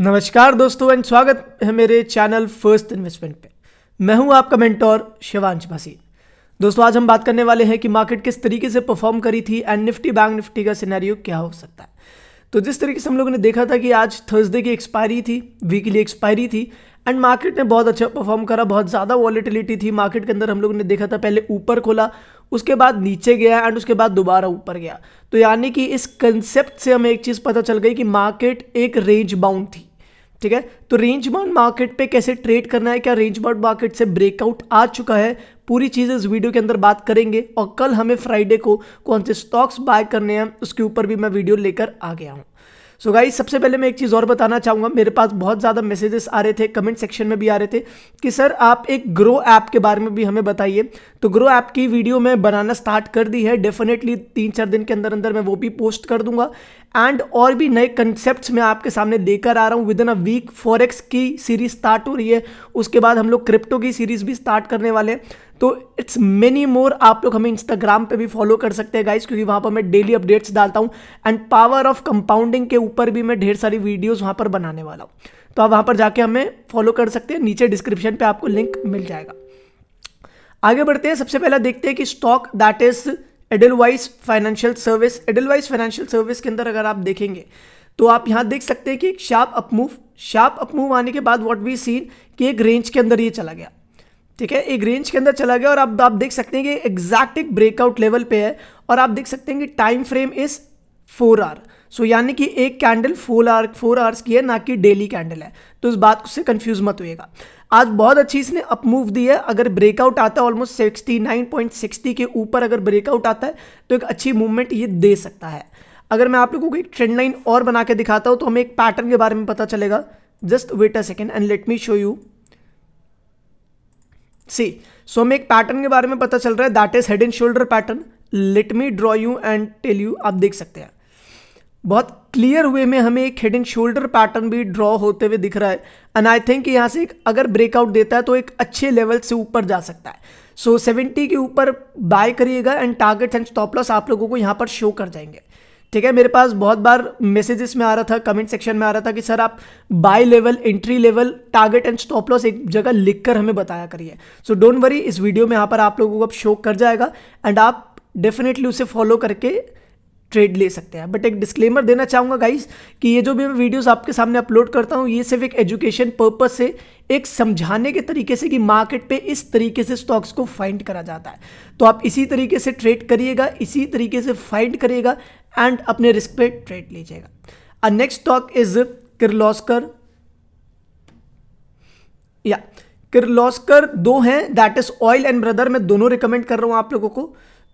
नमस्कार दोस्तों एंड स्वागत है मेरे चैनल फर्स्ट इन्वेस्टमेंट पे मैं हूं आपका मेंटोर शिवांश भसीन दोस्तों आज हम बात करने वाले हैं कि मार्केट किस तरीके से परफॉर्म करी थी एंड निफ्टी बैंक निफ्टी का सिनेरियो क्या हो सकता है तो जिस तरीके से हम लोगों ने देखा था कि आज थर्सडे की एक्सपायरी थी वीकली एक्सपायरी थी एंड मार्केट ने बहुत अच्छा परफॉर्म करा बहुत ज़्यादा वॉलीटिलिटी थी मार्केट के अंदर हम लोगों ने देखा था पहले ऊपर खोला उसके बाद नीचे गया एंड उसके बाद दोबारा ऊपर गया तो यानी कि इस कंसेप्ट से हमें एक चीज़ पता चल गई कि मार्केट एक रेंज बाउंड थी ठीक है तो रेंज बाउंड मार्केट पे कैसे ट्रेड करना है क्या रेंज बाउंड मार्केट से ब्रेकआउट आ चुका है पूरी चीज़ इस वीडियो के अंदर बात करेंगे और कल हमें फ्राइडे को कौन से स्टॉक्स बाय करने हैं उसके ऊपर भी मैं वीडियो लेकर आ गया हूँ सो गाइस सबसे पहले मैं एक चीज़ और बताना चाहूँगा मेरे पास बहुत ज़्यादा मैसेजेस आ रहे थे कमेंट सेक्शन में भी आ रहे थे कि सर आप एक ग्रो ऐप के बारे में भी हमें बताइए तो ग्रो ऐप की वीडियो मैं बनाना स्टार्ट कर दी है डेफिनेटली तीन चार दिन के अंदर अंदर मैं वो भी पोस्ट कर दूंगा एंड और भी नए कंसेप्ट मैं आपके सामने लेकर आ रहा हूँ within a week forex की सीरीज स्टार्ट हो रही है उसके बाद हम लोग क्रिप्टो की सीरीज भी स्टार्ट करने वाले हैं तो इट्स मेनी मोर आप लोग हमें इंस्टाग्राम पे भी फॉलो कर सकते हैं गाइस क्योंकि वहाँ पर मैं डेली अपडेट्स डालता हूँ एंड पावर ऑफ कंपाउंडिंग के ऊपर भी मैं ढेर सारी वीडियोज़ वहाँ पर बनाने वाला हूँ तो आप वहाँ पर जाके हमें फॉलो कर सकते हैं नीचे डिस्क्रिप्शन पर आपको लिंक मिल जाएगा आगे बढ़ते हैं सबसे पहला देखते हैं कि stock that is wise financial service Edelweiss financial service के अंदर अगर आप देखेंगे तो आप यहाँ देख सकते हैं कि शार्प अपमूव शार्प अपमूव आने के बाद व्हाट वी सीन कि एक रेंज के अंदर ये चला गया ठीक है एक रेंज के अंदर चला गया और अब आप देख सकते हैं कि एग्जैक्ट एक ब्रेकआउट लेवल पे है और आप देख सकते हैं कि time frame is four hour so यानी कि एक candle four hour four hours की है ना कि डेली कैंडल है तो इस बात से कंफ्यूज मत होएगा आज बहुत अच्छी इसने अपमूव दी है अगर ब्रेकआउट आता है almost sixty nine point sixty के ऊपर अगर ब्रेकआउट आता है तो एक अच्छी मूवमेंट ये दे सकता है अगर मैं आप लोगों को एक ट्रेंड लाइन और बना के दिखाता हूँ तो हमें एक पैटर्न के बारे में पता चलेगा just wait a second and let me show you see so हमें एक पैटर्न के बारे में पता चल रहा है that is head and shoulder pattern let me draw you and tell you आप देख सकते हैं बहुत क्लियर वे में हमें एक हेड एंड शोल्डर पैटर्न भी ड्रॉ होते हुए दिख रहा है एंड आई थिंक यहाँ से एक अगर ब्रेकआउट देता है तो एक अच्छे लेवल से ऊपर जा सकता है सो so, 70 के ऊपर बाय करिएगा and target and stop loss आप लोगों को यहाँ पर शो कर जाएंगे ठीक है मेरे पास बहुत बार मैसेजेस में आ रहा था कमेंट सेक्शन में आ रहा था कि सर आप buy level entry level target and stop loss एक जगह लिखकर हमें बताया करिए सो डोंट वरी इस वीडियो में यहाँ पर आप लोगों को अब शो कर जाएगा एंड आप डेफिनेटली उसे फॉलो करके ट्रेड ले सकते हैं बट एक डिस्क्लेमर देना चाहूँगा गाइज कि ये जो भी मैं वीडियोस आपके सामने अपलोड करता हूँ ये सिर्फ एक एजुकेशन पर्पज से एक समझाने के तरीके से कि मार्केट पे इस तरीके से स्टॉक्स को फाइंड करा जाता है तो आप इसी तरीके से ट्रेड करिएगा इसी तरीके से फाइंड करिएगा एंड अपने रिस्क पे ट्रेड लीजिएगा नेक्स्ट स्टॉक इज किर्लोस्कर या किर्लोस्कर दो हैं that is oil and brother मैं दोनों रिकमेंड कर रहा हूं आप लोगों को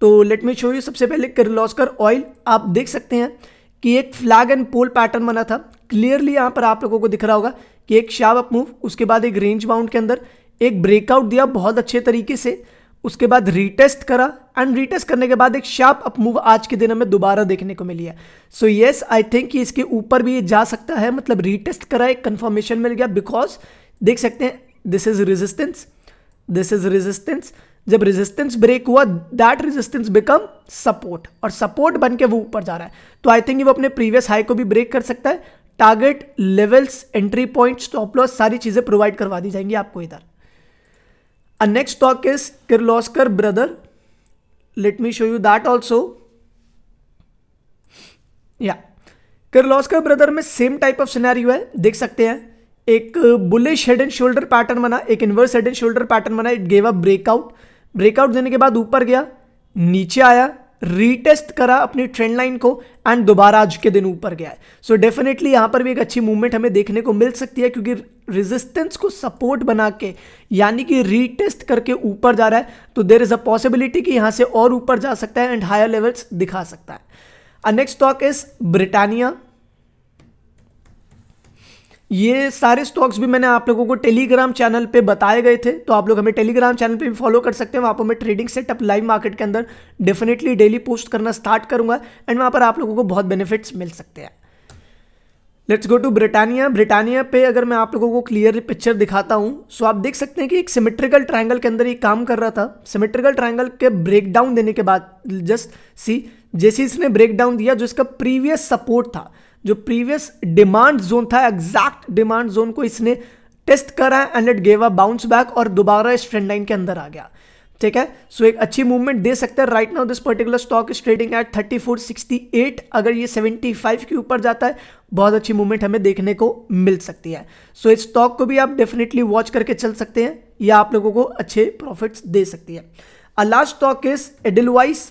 तो लेट मी शो यू सबसे पहले किर्लोस्कर ऑयल आप देख सकते हैं कि एक फ्लैग एंड पोल पैटर्न बना था क्लियरली यहां पर आप लोगों को दिख रहा होगा कि एक अप मूव उसके बाद एक रेंज बाउंड के अंदर एक ब्रेकआउट दिया बहुत अच्छे तरीके से उसके बाद रीटेस्ट करा एंड रीटेस्ट करने के बाद एक शार्प अप मूव आज के दिन हमें दोबारा देखने को मिली है सो येस आई थिंक इसके ऊपर भी ये जा सकता है मतलब रीटेस्ट करा एक कन्फर्मेशन मिल गया बिकॉज देख सकते हैं this is resistance this is resistance जब रेजिस्टेंस ब्रेक हुआ दैट रेजिस्टेंस बिकम सपोर्ट और सपोर्ट बन के वो ऊपर जा रहा है तो आई थिंक वो अपने प्रीवियस हाई को भी ब्रेक कर सकता है target levels entry point stop loss सारी चीज़ें प्रोवाइड करवा दी जाएंगी आपको इधर Our next stock is Kirloskar brother. Let me show you that also. Yeah. Kirloskar brother में सेम टाइप ऑफ सिनेरियो है देख सकते हैं एक bullish head and shoulder pattern बना एक inverse head and shoulder pattern बना it gave a breakout breakout देने के बाद ऊपर गया नीचे आया रीटेस्ट करा अपनी ट्रेंड लाइन को एंड दोबारा आज के दिन ऊपर गया है सो so डेफिनेटली यहां पर भी एक अच्छी मूवमेंट हमें देखने को मिल सकती है क्योंकि रेजिस्टेंस को सपोर्ट बना के यानी कि रीटेस्ट करके ऊपर जा रहा है तो देर इज़ अ पॉसिबिलिटी कि यहां से और ऊपर जा सकता है एंड हायर लेवल्स दिखा सकता है नेक्स्ट स्टॉक इज ब्रिटानिया ये सारे स्टॉक्स भी मैंने आप लोगों को टेलीग्राम चैनल पे बताए गए थे तो आप लोग हमें टेलीग्राम चैनल पे भी फॉलो कर सकते हैं वहाँ पर मैं ट्रेडिंग सेटअप लाइव मार्केट के अंदर डेफिनेटली डेली पोस्ट करना स्टार्ट करूंगा एंड वहाँ पर आप लोगों को बहुत बेनिफिट्स मिल सकते हैं let's go to Britannia Britannia पे अगर मैं आप लोगों को क्लियर पिक्चर दिखाता हूँ सो आप देख सकते हैं कि एक सिमेट्रिकल ट्राइंगल के अंदर ये काम कर रहा था सिमेट्रिकल ट्राइंगल के ब्रेक देने के बाद जस्ट सी जैसे इसने ब्रेकडाउन दिया जो इसका प्रीवियस सपोर्ट था जो प्रीवियस डिमांड जोन था एग्जैक्ट डिमांड जोन को इसने टेस्ट करा and it gave a bounce back और दोबारा इस ट्रेंड लाइन के अंदर आ गया ठीक है सो so, एक अच्छी मूवमेंट दे सकते हैं right now this particular stock is trading at 3468 अगर ये 75 के ऊपर जाता है बहुत अच्छी मूवमेंट हमें देखने को मिल सकती है सो so, इस स्टॉक को भी आप डेफिनेटली वॉच करके चल सकते हैं या आप लोगों को अच्छे प्रॉफिट्स दे सकती है a last stock is Edelweiss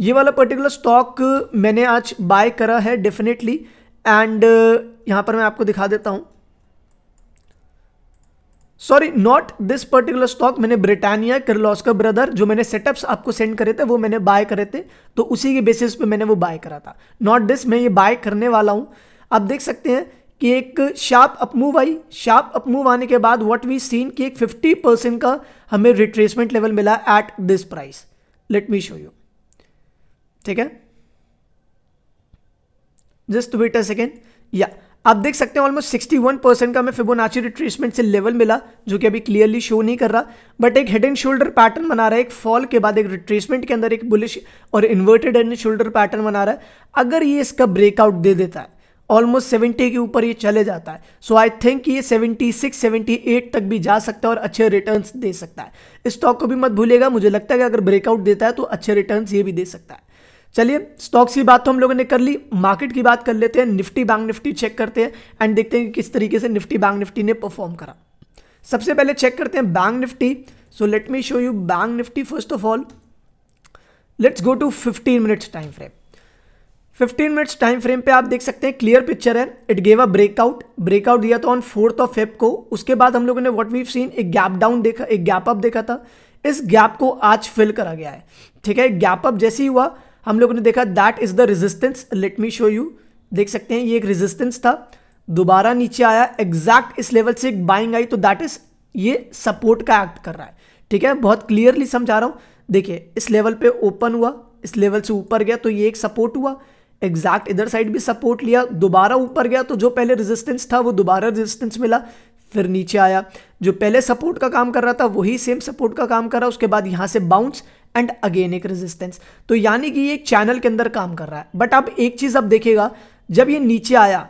ये वाला पर्टिकुलर स्टॉक मैंने आज बाय करा है डेफिनेटली एंड uh, यहाँ पर मैं आपको दिखा देता हूँ sorry not this particular stock मैंने ब्रिटानिया किर्लॉस का ब्रदर जो मैंने सेटअप्स आपको सेंड करे थे वो मैंने बाय करे थे तो उसी के बेसिस पे मैंने वो बाय करा था नॉट दिस मैं ये बाय करने वाला हूँ आप देख सकते हैं कि एक शार्प अपमूव आई शार्प अपमूव आने के बाद व्हाट वी सीन कि एक 50 परसेंट का हमें रिट्रेसमेंट लेवल मिला at this price let me show you ठीक है जस्ट वेट अ सेकेंड या आप देख सकते हैं ऑलमोस्ट सिक्सटी वन परसेंट का हमें फिबोनाची रिट्रेसमेंट से लेवल मिला जो कि अभी क्लियरली शो नहीं कर रहा बट एक हेड एंड शोल्डर पैटर्न बना रहा है एक फॉल के बाद एक रिट्रेसमेंट के अंदर एक बुलिश और inverted head and shoulder pattern बना रहा है अगर ये इसका ब्रेकआउट दे देता है ऑलमोस्ट सेवेंटी के ऊपर ये चले जाता है सो आई थिंक ये सेवेंटी सिक्स सेवेंटी एट तक भी जा सकता है और अच्छे रिटर्न दे सकता है स्टॉक को भी मत भूलेगा मुझे लगता है कि अगर ब्रेकआउट देता है तो अच्छे रिटर्न ये भी दे सकता है चलिए स्टॉक्स की बात तो हम लोगों ने कर ली मार्केट की बात कर लेते हैं निफ्टी बैंक निफ्टी चेक करते हैं एंड देखते हैं कि किस तरीके से निफ्टी बैंक निफ्टी ने परफॉर्म करा सबसे पहले चेक करते हैं bank Nifty so let me show you bank Nifty first of all let's go to 15 minutes time frame 15 minutes time frame पे आप देख सकते हैं क्लियर पिक्चर है it gave a breakout breakout दिया था ऑन फोर्थ ऑफ फेफ को उसके बाद हम लोगों ने व्हाट वी सीन एक गैप डाउन देखा एक गैप अप देखा था इस गैप को आज फिल करा गया है ठीक है गैप अप जैसे ही हुआ हम लोगों ने देखा that is the resistance let me show you देख सकते हैं ये एक रेजिस्टेंस था दोबारा नीचे आया एग्जैक्ट इस लेवल से एक बाइंग आई तो दैट इज़ ये सपोर्ट का एक्ट कर रहा है ठीक है बहुत क्लियरली समझा रहा हूँ देखिए इस लेवल पे ओपन हुआ इस लेवल से ऊपर गया तो ये एक सपोर्ट हुआ एग्जैक्ट इधर साइड भी सपोर्ट लिया दोबारा ऊपर गया तो जो पहले रेजिस्टेंस था वो दोबारा रेजिस्टेंस मिला फिर नीचे आया जो पहले सपोर्ट का काम कर रहा था वही सेम सपोर्ट का काम कर रहा उसके बाद यहाँ से बाउंस एंड अगेन एक रेजिस्टेंस तो यानी कि ये एक चैनल के अंदर काम कर रहा है बट अब एक चीज़ अब देखेगा जब ये नीचे आया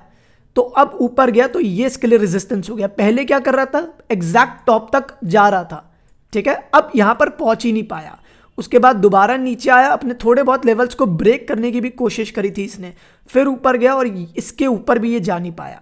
तो अब ऊपर गया तो ये इसके लिए रेजिस्टेंस हो गया पहले क्या कर रहा था एग्जैक्ट टॉप तक जा रहा था ठीक है अब यहां पर पहुंच ही नहीं पाया उसके बाद दोबारा नीचे आया अपने थोड़े बहुत लेवल्स को ब्रेक करने की भी कोशिश करी थी इसने फिर ऊपर गया और इसके ऊपर भी ये जा नहीं पाया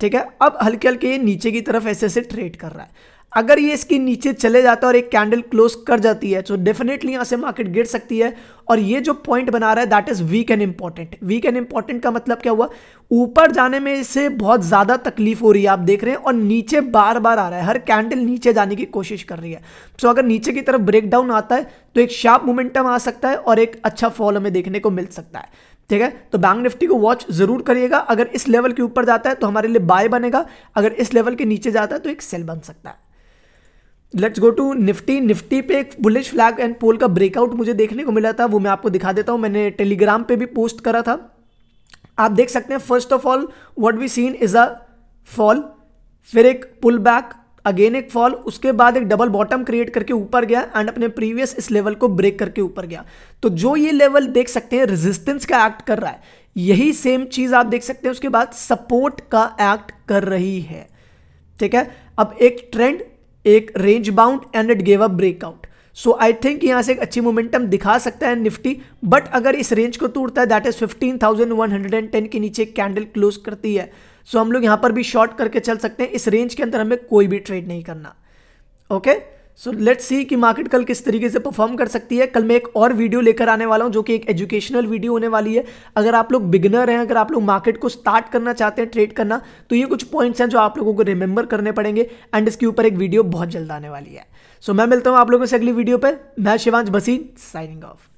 ठीक है अब हल्के हल्के ये नीचे की तरफ ऐसे ऐसे ट्रेड कर रहा है अगर ये इसके नीचे चले जाता है और एक कैंडल क्लोज कर जाती है तो डेफिनेटली यहाँ से मार्केट गिर सकती है और ये जो पॉइंट बना रहा है that is weak and important weak and important का मतलब क्या हुआ ऊपर जाने में इसे बहुत ज़्यादा तकलीफ हो रही है आप देख रहे हैं और नीचे बार बार आ रहा है हर कैंडल नीचे जाने की कोशिश कर रही है सो अगर नीचे की तरफ डाउन आता है तो एक शार्प मोमेंटम आ सकता है और एक अच्छा फॉल हमें देखने को मिल सकता है ठीक है तो बैंक निफ्टी को वॉच जरूर करिएगा अगर इस लेवल के ऊपर जाता है तो हमारे लिए बाय बनेगा अगर इस लेवल के नीचे जाता है तो एक सेल बन सकता है let's go to Nifty Nifty पे एक बुलिश फ्लैग एंड पोल का ब्रेकआउट मुझे देखने को मिला था वो मैं आपको दिखा देता हूँ मैंने टेलीग्राम पे भी पोस्ट करा था आप देख सकते हैं first of all what we seen is a fall फिर एक पुल बैक अगेन एक फॉल उसके बाद एक डबल बॉटम क्रिएट करके ऊपर गया एंड अपने प्रीवियस इस लेवल को ब्रेक करके ऊपर गया तो जो ये लेवल देख सकते हैं रेजिस्टेंस का एक्ट कर रहा है यही सेम चीज़ आप देख सकते हैं उसके बाद सपोर्ट का एक्ट कर रही है ठीक है अब एक ट्रेंड एक range bound and it gave a breakout so I think यहाँ से एक अच्छी मोमेंटम दिखा सकता है निफ्टी बट अगर इस रेंज को तोड़ता है दैट इज 15,110 के नीचे कैंडल क्लोज करती है सो so हम लोग यहाँ पर भी शॉर्ट करके चल सकते हैं इस रेंज के अंदर हमें कोई भी ट्रेड नहीं करना okay okay? So let's see कि मार्केट कल किस तरीके से परफॉर्म कर सकती है कल मैं एक और वीडियो लेकर आने वाला हूं जो कि एक एजुकेशनल वीडियो होने वाली है अगर आप लोग बिगनर हैं अगर आप लोग मार्केट को स्टार्ट करना चाहते हैं ट्रेड करना तो ये कुछ पॉइंट्स हैं जो आप लोगों को रिमेंबर करने पड़ेंगे एंड इसके ऊपर एक वीडियो बहुत जल्द आने वाली है सो so, मैं मिलता हूँ आप लोगों से अगली वीडियो पर मैं शिवांश बसीन साइनिंग ऑफ